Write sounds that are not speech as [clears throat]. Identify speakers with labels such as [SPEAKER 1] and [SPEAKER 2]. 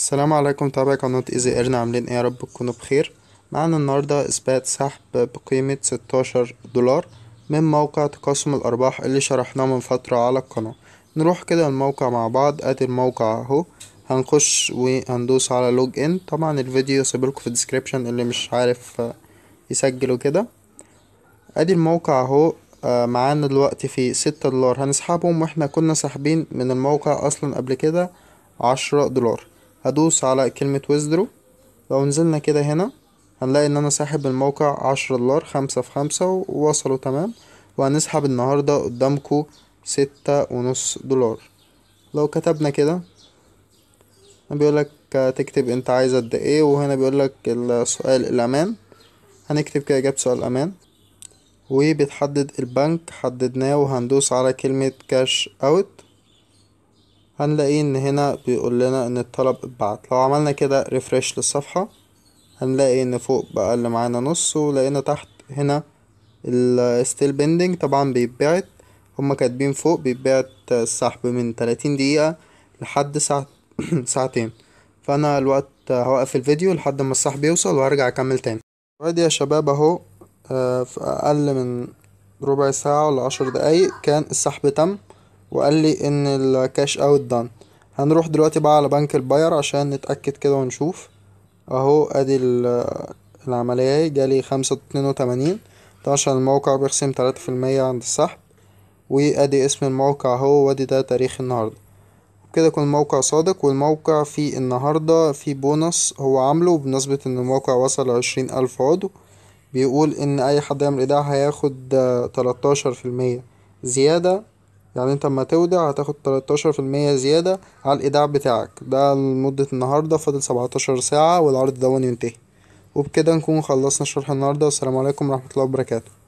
[SPEAKER 1] السلام عليكم متابعي قناة ايزي ايرن عاملين ايه يا رب تكونوا بخير معانا النهاردة اثبات سحب بقيمة ستاشر دولار من موقع تقاسم الارباح اللي شرحناه من فترة على القناة نروح كده الموقع مع بعض ادي الموقع اهو هنخش وهندوس على لوج ان طبعا الفيديو سيبلكوا في الديسكريبشن اللي مش عارف آه، يسجله كده ادي الموقع اهو آه، معانا دلوقتي في ستة دولار هنسحبهم واحنا كنا ساحبين من الموقع اصلا قبل كده عشرة دولار هدوس على كلمة ويزدرو لو نزلنا كده هنا هنلاقي ان انا ساحب الموقع عشرة دولار خمسة في خمسة ووصلوا تمام وهنسحب النهاردة قدامكو ستة ونص دولار لو كتبنا كده بيقولك تكتب انت عايز قد ايه وهنا بيقولك السؤال الامان هنكتب كده اجابة سؤال الامان وبتحدد البنك حددناه وهندوس على كلمة كاش اوت هنلاقي ان هنا بيقول لنا ان الطلب اتبعت لو عملنا كده ريفرش للصفحة هنلاقي ان فوق بقى اللي معانا نص ولقينا تحت هنا الستيل بيندنج طبعا بيتبعت هما كاتبين فوق بيتبعت السحب من تلاتين دقيقة لحد ساعة [clears throat] ساعتين فانا الوقت هوقف الفيديو لحد ما السحب يوصل وهرجع اكمل تاني وادي يا شباب اهو آه، في اقل من ربع ساعة ولا عشر دقايق كان السحب تم وقال لي ان الكاش اوت دان هنروح دلوقتي بقى على بنك الباير عشان نتأكد كده ونشوف اهو ادي العملية جالي خمسة اتنين وتمانين طبعا عشان الموقع بيخصم تلاتة في المية عند السحب وادي اسم الموقع اهو وادي ده تاريخ النهاردة كده يكون الموقع صادق والموقع فيه النهاردة فيه بونص هو عامله بمناسبة ان الموقع وصل لعشرين الف عضو بيقول ان اي حد يعمل ايداع هياخد تلتاشر في المية زيادة يعني انت اما تودع هتاخد تلتاشر في المية زيادة على الايداع بتاعك ده لمدة النهاردة فاضل سبعتاشر ساعة والعرض دون ينتهي وبكده نكون خلصنا شرح النهاردة والسلام عليكم ورحمة الله وبركاته